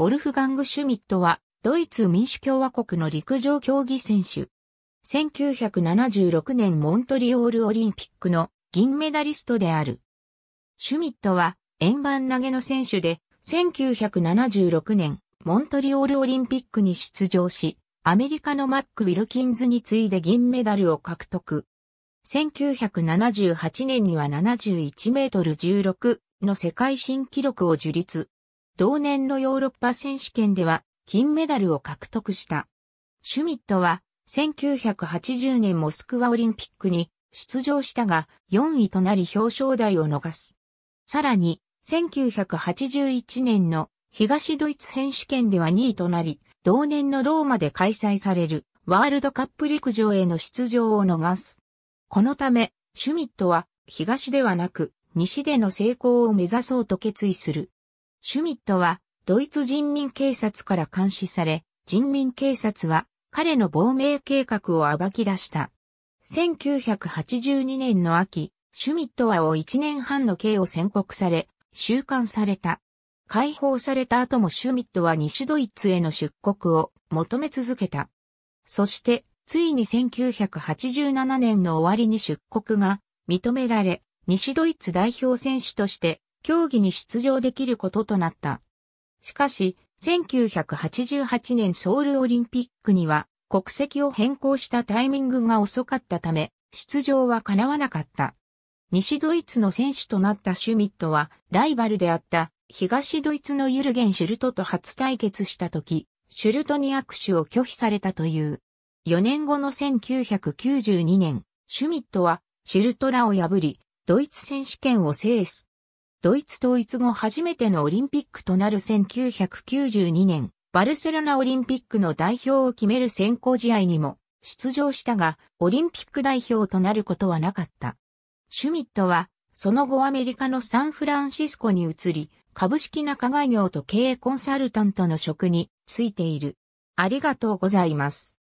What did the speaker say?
ボルフガング・シュミットは、ドイツ民主共和国の陸上競技選手。1976年モントリオールオリンピックの銀メダリストである。シュミットは円盤投げの選手で、1976年モントリオールオリンピックに出場し、アメリカのマック・ウィルキンズに次いで銀メダルを獲得。1978年には71メートル16の世界新記録を樹立。同年のヨーロッパ選手権では金メダルを獲得した。シュミットは1980年モスクワオリンピックに出場したが4位となり表彰台を逃す。さらに1981年の東ドイツ選手権では2位となり、同年のローマで開催されるワールドカップ陸上への出場を逃す。このため、シュミットは東ではなく西での成功を目指そうと決意する。シュミットは、ドイツ人民警察から監視され、人民警察は、彼の亡命計画を暴き出した。1982年の秋、シュミットはを1年半の刑を宣告され、収監された。解放された後もシュミットは西ドイツへの出国を求め続けた。そして、ついに1987年の終わりに出国が認められ、西ドイツ代表選手として競技に出場できることとなった。しかし、1988年ソウルオリンピックには国籍を変更したタイミングが遅かったため、出場は叶わなかった。西ドイツの選手となったシュミットは、ライバルであった東ドイツのユルゲン・シュルトと初対決した時、シュルトに握手を拒否されたという。4年後の1992年、シュミットはシュルトらを破り、ドイツ選手権を制す。ドイツ統一後初めてのオリンピックとなる1992年、バルセロナオリンピックの代表を決める選考試合にも出場したが、オリンピック代表となることはなかった。シュミットは、その後アメリカのサンフランシスコに移り、株式仲買業と経営コンサルタントの職に就いている。ありがとうございます。